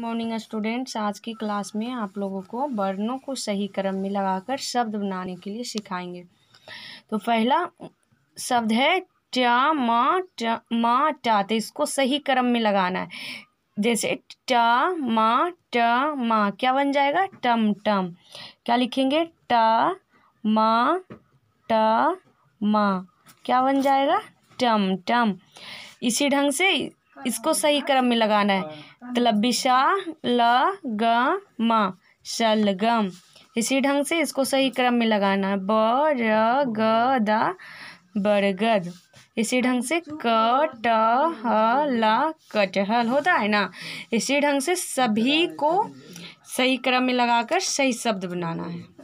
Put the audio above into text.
morning students आज की class में आप लोगों को वर्णों को सही क्रम में लगाकर शब्द बनाने के लिए सिखाएंगे तो पहला शब्द है टा मा टा मा टा तो इसको सही क्रम में लगाना है जैसे टा मा टा मा क्या बन जाएगा टम टम क्या लिखेंगे टा मा टा मा क्या बन जाएगा टम टम इसी ढंग से इसको सही क्रम में लगाना है तलबिशा ल ग म शलगम इसी ढंग से इसको सही क्रम में लगाना है ब र ग द बरगद इसी ढंग से क ट ह ल कटहल होता है ना इसी ढंग से सभी को सही क्रम में लगाकर सही शब्द बनाना है